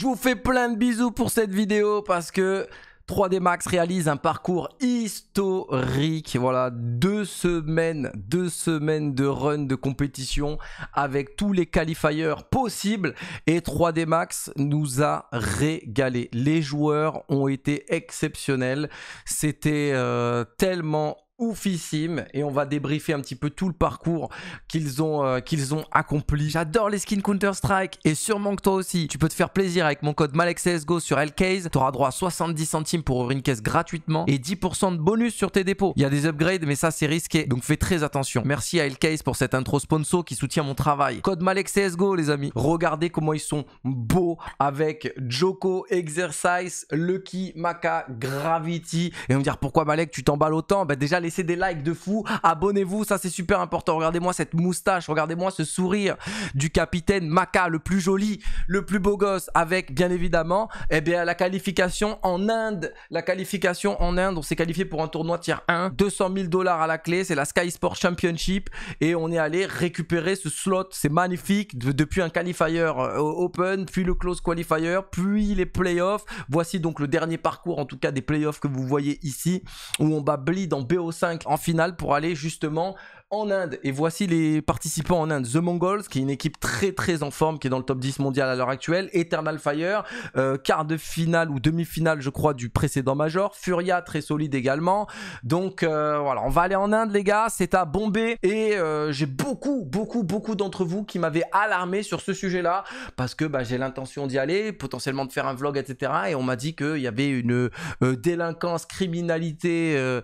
Je vous fais plein de bisous pour cette vidéo parce que 3D Max réalise un parcours historique. Voilà, deux semaines, deux semaines de run de compétition avec tous les qualifiers possibles. Et 3D Max nous a régalé. Les joueurs ont été exceptionnels. C'était euh, tellement oufissime et on va débriefer un petit peu tout le parcours qu'ils ont, euh, qu'ils ont accompli. J'adore les skins Counter-Strike et sûrement que toi aussi, tu peux te faire plaisir avec mon code MalexCSGO sur LKs. Tu auras droit à 70 centimes pour ouvrir une caisse gratuitement et 10% de bonus sur tes dépôts. Il y a des upgrades mais ça c'est risqué donc fais très attention. Merci à LKs pour cette intro sponsor qui soutient mon travail. Code MalexCSGO les amis. Regardez comment ils sont beaux avec Joko, Exercise, Lucky, Maka, Gravity. Et on me dire pourquoi Malek tu t'emballes autant Bah déjà les c'est des likes de fou, abonnez-vous, ça c'est super important. Regardez-moi cette moustache, regardez-moi ce sourire du capitaine Maca, le plus joli, le plus beau gosse, avec bien évidemment eh bien, la qualification en Inde. La qualification en Inde, on s'est qualifié pour un tournoi tier 1, 200 000 dollars à la clé, c'est la Sky Sport Championship et on est allé récupérer ce slot, c'est magnifique, depuis un qualifier euh, open, puis le close qualifier, puis les playoffs. Voici donc le dernier parcours en tout cas des playoffs que vous voyez ici où on bat Bleed en BOC en finale pour aller justement en Inde. Et voici les participants en Inde. The Mongols, qui est une équipe très très en forme, qui est dans le top 10 mondial à l'heure actuelle. Eternal Fire, euh, quart de finale ou demi-finale, je crois, du précédent major. Furia, très solide également. Donc euh, voilà, on va aller en Inde, les gars. C'est à Bombay. Et euh, j'ai beaucoup, beaucoup, beaucoup d'entre vous qui m'avaient alarmé sur ce sujet-là. Parce que bah, j'ai l'intention d'y aller, potentiellement de faire un vlog, etc. Et on m'a dit qu'il y avait une délinquance, criminalité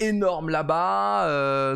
énorme là-bas.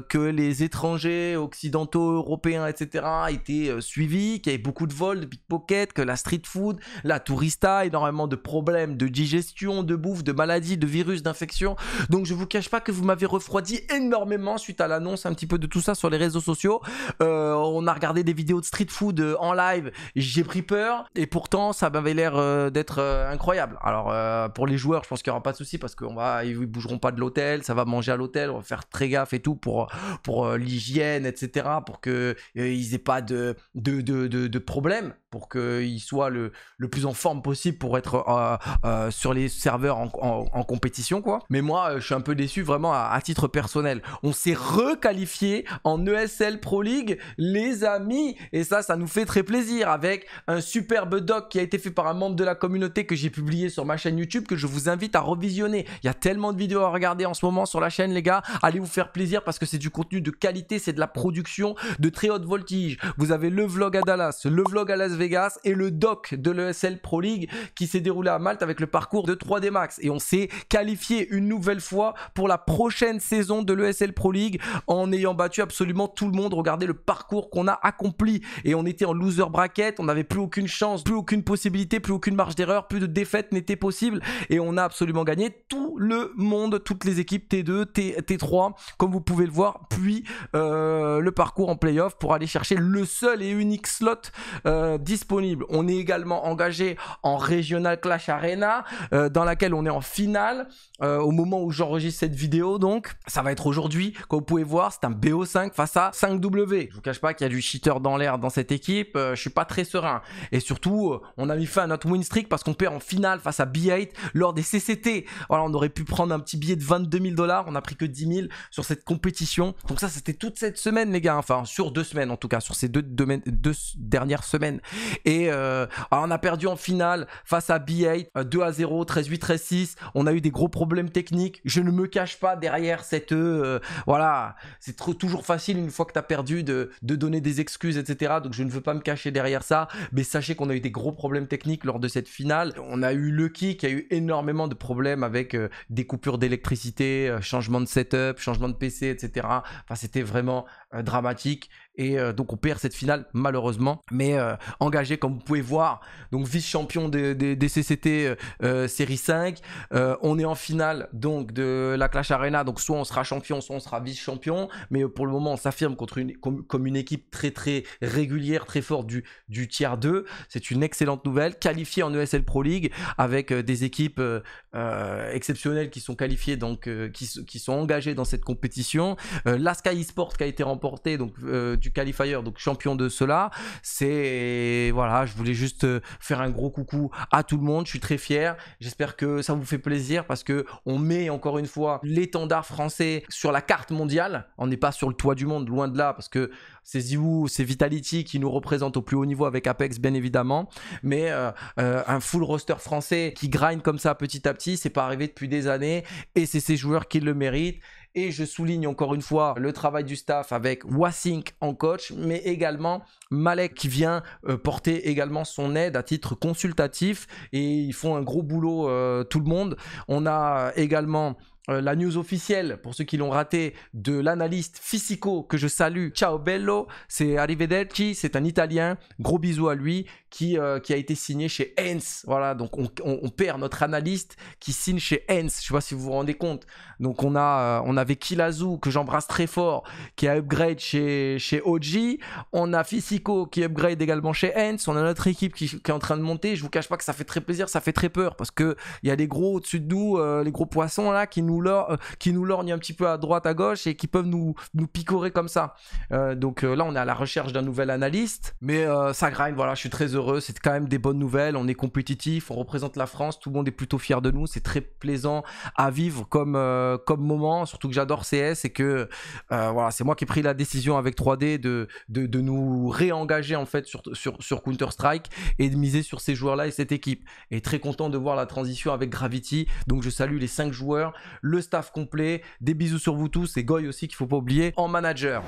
que les étrangers, occidentaux, européens, etc., a été euh, suivi, qu'il y avait beaucoup de vols de pickpockets, que la street food, la tourista, énormément de problèmes de digestion, de bouffe, de maladies, de virus, d'infections. Donc je vous cache pas que vous m'avez refroidi énormément suite à l'annonce un petit peu de tout ça sur les réseaux sociaux. Euh, on a regardé des vidéos de street food euh, en live, j'ai pris peur et pourtant ça m'avait l'air d'être incroyable. Alors pour les joueurs, je pense qu'il n'y aura pas de souci parce qu'on va, ils bougeront pas de l'hôtel, ça va manger à l'hôtel, on va faire très gaffe et tout pour pour euh, l'hygiène, etc., pour qu'ils euh, n'aient pas de, de, de, de, de problème pour qu'il soit le, le, plus en forme possible pour être euh, euh, sur les serveurs en, compétition, quoi. Mais moi, euh, je suis un peu déçu vraiment à, titre personnel. On s'est requalifié en ESL Pro League, les amis, et ça, ça nous fait très plaisir avec un superbe doc qui a été fait par un membre de la communauté que j'ai publié sur ma chaîne YouTube que je vous invite à revisionner. Il y a tellement de vidéos à regarder en ce moment sur la chaîne, les gars. Allez vous faire plaisir parce que c'est du contenu de qualité, c'est de la production de très haute voltage. Vous avez le vlog à Dallas, le vlog à Las et le doc de l'ESL Pro League qui s'est déroulé à Malte avec le parcours de 3D Max. Et on s'est qualifié une nouvelle fois pour la prochaine saison de l'ESL Pro League en ayant battu absolument tout le monde. Regardez le parcours qu'on a accompli. Et on était en loser bracket, on n'avait plus aucune chance, plus aucune possibilité, plus aucune marge d'erreur, plus de défaite n'était possible. Et on a absolument gagné tout le monde, toutes les équipes T2, T, 3 comme vous pouvez le voir, puis euh, le parcours en playoff pour aller chercher le seul et unique slot euh, disponible. On est également engagé en Regional Clash Arena, euh, dans laquelle on est en finale euh, au moment où j'enregistre cette vidéo. Donc, ça va être aujourd'hui. Comme vous pouvez voir, c'est un BO5 face à 5W. Je vous cache pas qu'il y a du cheater dans l'air dans cette équipe. je euh, je suis pas très serein. Et surtout, on a mis fin à notre win streak parce qu'on perd en finale face à B8 lors des CCT. Voilà, on aurait pu prendre un petit billet de 22 000 dollars. On a pris que 10 000 sur cette compétition. Donc ça, c'était toute cette semaine, les gars. Enfin, sur deux semaines en tout cas, sur ces deux dernières semaines. Et euh, ah, on a perdu en finale face à B8, 2 euh, à 0, 13-8, 13-6. On a eu des gros problèmes techniques. Je ne me cache pas derrière cette. Euh, voilà, c'est toujours facile une fois que tu as perdu de, donner des excuses, etc. Donc je ne veux pas me cacher derrière ça. Mais sachez qu'on a eu des gros problèmes techniques lors de cette finale. On a eu Lucky qui a eu énormément de problèmes avec des coupures d'électricité, changement de setup, changement de PC, etc. Enfin, c'était vraiment dramatique. Et euh, donc on perd cette finale malheureusement. Mais euh, engagé comme vous pouvez voir, donc vice-champion des, CCT euh, série 5. on est en finale donc de la Clash Arena. Donc soit on sera champion, soit on sera vice-champion. Mais pour le moment on s'affirme contre une, comme, une équipe très très régulière, très forte du, du tiers 2. C'est une excellente nouvelle. Qualifié en ESL Pro League avec des équipes exceptionnelles qui sont qualifiées, donc qui, sont engagées dans cette compétition. la Sky Esports qui a été remportée donc du qualifier, donc champion de cela. C'est voilà, je voulais juste euh, faire un gros coucou à tout le monde. Je suis très fier. J'espère que ça vous fait plaisir parce que on met encore une fois l'étendard français sur la carte mondiale. On n'est pas sur le toit du monde, loin de là, parce que c'est vous c'est Vitality qui nous représente au plus haut niveau avec Apex, bien évidemment. Mais euh, euh, un full roster français qui grind comme ça petit à petit, c'est pas arrivé depuis des années et c'est ces joueurs qui le méritent. Et je souligne encore une fois le travail du staff avec Wasink en coach, mais également Malek qui vient euh, porter également son aide à titre consultatif. Et ils font un gros boulot euh, tout le monde. On a également euh, la news officielle, pour ceux qui l'ont raté, de l'analyste Fisico que je salue. Ciao bello, c'est Arrivederci, c'est un Italien, gros bisous à lui, qui, euh, qui a été signé chez Hens. Voilà, donc on, perd notre analyste qui signe chez Hens, je sais pas si vous vous rendez compte. Donc on, a, euh, on avait Kilazu que j'embrasse très fort, qui a upgrade chez, chez OG. On a Fisico qui upgrade également chez Hens. On a notre équipe qui, est en train de monter. Je vous cache pas que ça fait très plaisir, ça fait très peur, parce qu'il y a des gros au-dessus de nous, les gros poissons là, qui nous euh, qui nous lorgnent un petit peu à droite, à gauche et qui peuvent nous, nous picorer comme ça. Euh, donc euh, là, on est à la recherche d'un nouvel analyste, mais ça grind. Voilà, je suis très heureux. C'est quand même des bonnes nouvelles. On est compétitif, on représente la France. Tout le monde est plutôt fier de nous. C'est très plaisant à vivre comme, comme moment. Surtout que j'adore CS et que voilà, c'est moi qui ai pris la décision avec 3D de, de, de nous réengager en fait sur, sur, sur Counter Strike et de miser sur ces joueurs-là et cette équipe. Et très content de voir la transition avec Gravity. Donc je salue les 5 joueurs le staff complet. Des bisous sur vous tous et Goy aussi qu'il faut pas oublier en manager.